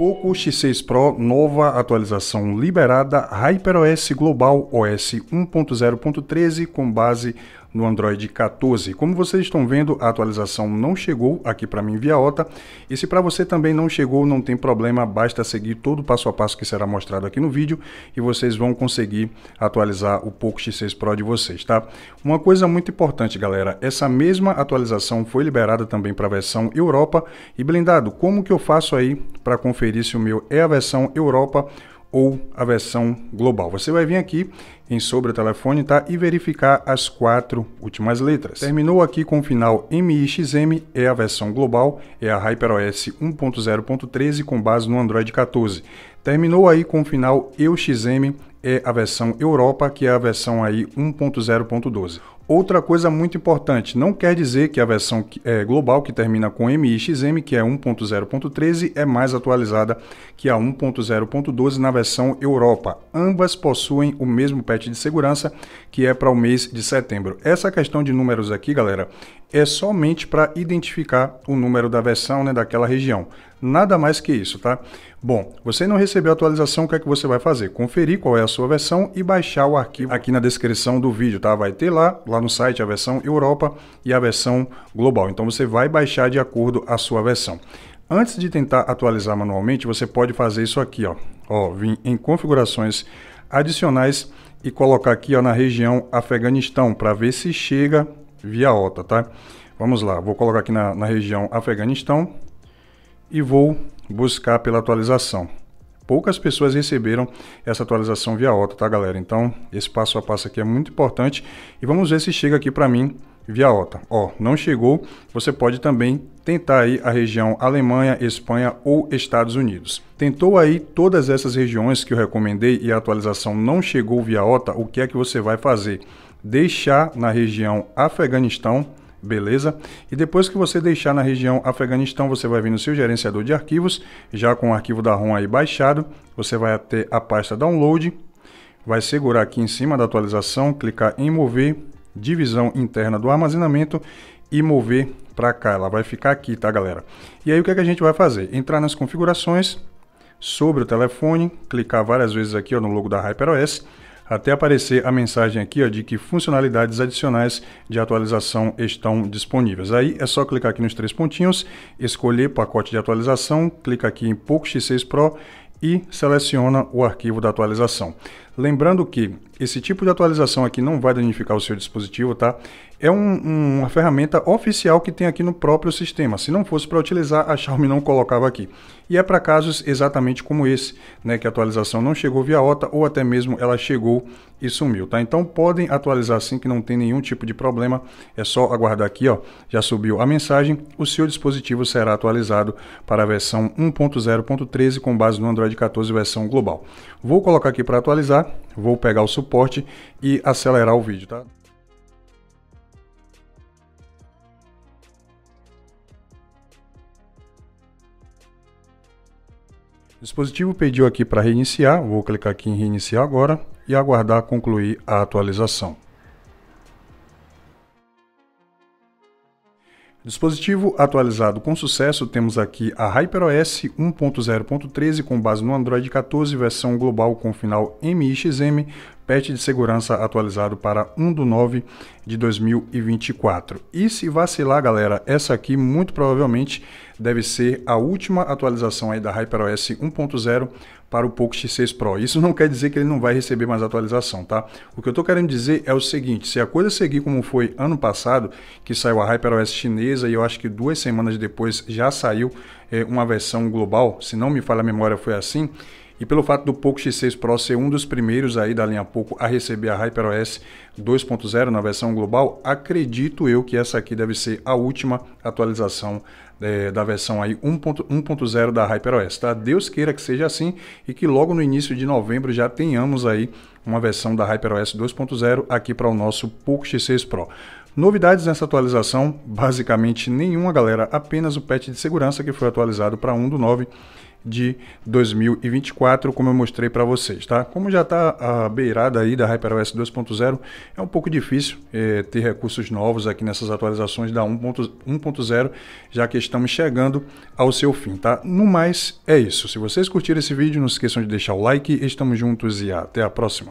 Poco X6 Pro, nova atualização liberada, HyperOS Global OS 1.0.13 com base no Android 14. Como vocês estão vendo, a atualização não chegou aqui para mim via OTA, e se para você também não chegou, não tem problema, basta seguir todo o passo a passo que será mostrado aqui no vídeo e vocês vão conseguir atualizar o Poco X6 Pro de vocês, tá? Uma coisa muito importante, galera, essa mesma atualização foi liberada também para a versão Europa e blindado, como que eu faço aí para conferir conferir se o meu é a versão Europa ou a versão global. Você vai vir aqui em sobre o telefone tá? e verificar as quatro últimas letras. Terminou aqui com o final MIXM, é a versão global, é a HyperOS 1.0.13 com base no Android 14. Terminou aí com o final EUXM, é a versão Europa, que é a versão aí 1.0.12. Outra coisa muito importante, não quer dizer que a versão é, global que termina com MIXM, que é 1.0.13, é mais atualizada que a 1.0.12 na versão Europa. Ambas possuem o mesmo patch de segurança, que é para o mês de setembro. Essa questão de números aqui, galera, é somente para identificar o número da versão né, daquela região. Nada mais que isso, tá? Bom, você não recebeu a atualização, o que é que você vai fazer? Conferir qual é a sua versão e baixar o arquivo aqui na descrição do vídeo, tá? Vai ter lá, lá no site, a versão Europa e a versão global. Então você vai baixar de acordo a sua versão. Antes de tentar atualizar manualmente, você pode fazer isso aqui, ó. Ó, vim em configurações adicionais e colocar aqui, ó, na região Afeganistão, para ver se chega via OTA, tá? Vamos lá, vou colocar aqui na, na região Afeganistão, e vou buscar pela atualização. Poucas pessoas receberam essa atualização via OTA, tá galera? Então, esse passo a passo aqui é muito importante e vamos ver se chega aqui para mim via OTA. Ó, não chegou, você pode também tentar aí a região Alemanha, Espanha ou Estados Unidos. Tentou aí todas essas regiões que eu recomendei e a atualização não chegou via OTA, o que é que você vai fazer? Deixar na região Afeganistão, Beleza? E depois que você deixar na região Afeganistão, você vai vir no seu gerenciador de arquivos, já com o arquivo da ROM aí baixado, você vai até a pasta download, vai segurar aqui em cima da atualização, clicar em mover, divisão interna do armazenamento e mover para cá. Ela vai ficar aqui, tá galera? E aí o que, é que a gente vai fazer? Entrar nas configurações, sobre o telefone, clicar várias vezes aqui ó, no logo da HyperOS, até aparecer a mensagem aqui ó, de que funcionalidades adicionais de atualização estão disponíveis. Aí é só clicar aqui nos três pontinhos, escolher pacote de atualização, clica aqui em Poco X6 Pro e seleciona o arquivo da atualização. Lembrando que esse tipo de atualização aqui não vai danificar o seu dispositivo, tá? É um, uma ferramenta oficial que tem aqui no próprio sistema. Se não fosse para utilizar, a Xiaomi não colocava aqui. E é para casos exatamente como esse, né? Que a atualização não chegou via OTA ou até mesmo ela chegou e sumiu, tá? Então podem atualizar assim que não tem nenhum tipo de problema. É só aguardar aqui, ó. Já subiu a mensagem. O seu dispositivo será atualizado para a versão 1.0.13 com base no Android 14 versão global. Vou colocar aqui para atualizar Vou pegar o suporte e acelerar o vídeo, tá? O dispositivo pediu aqui para reiniciar, vou clicar aqui em reiniciar agora e aguardar concluir a atualização. Dispositivo atualizado com sucesso, temos aqui a HyperOS 1.0.13 com base no Android 14, versão global com final MXM, patch de segurança atualizado para 1 do 9 de 2024. E se vacilar, galera, essa aqui muito provavelmente deve ser a última atualização aí da HyperOS 1.0 para o Poco X6 Pro. Isso não quer dizer que ele não vai receber mais atualização, tá? O que eu estou querendo dizer é o seguinte, se a coisa seguir como foi ano passado, que saiu a HyperOS chinesa e eu acho que duas semanas depois já saiu é, uma versão global, se não me falha a memória foi assim, e pelo fato do Poco X6 Pro ser um dos primeiros aí da linha Poco a receber a HyperOS 2.0 na versão global, acredito eu que essa aqui deve ser a última atualização é, da versão aí 1.0 da HyperOS, tá? Deus queira que seja assim e que logo no início de novembro já tenhamos aí uma versão da HyperOS 2.0 aqui para o nosso Poco X6 Pro. Novidades nessa atualização, basicamente nenhuma, galera, apenas o patch de segurança que foi atualizado para 1.9 de 2024, como eu mostrei para vocês, tá? Como já está a beirada aí da HyperOS 2.0, é um pouco difícil é, ter recursos novos aqui nessas atualizações da 1.0, já que estamos chegando ao seu fim, tá? No mais, é isso. Se vocês curtiram esse vídeo, não se esqueçam de deixar o like, estamos juntos e até a próxima.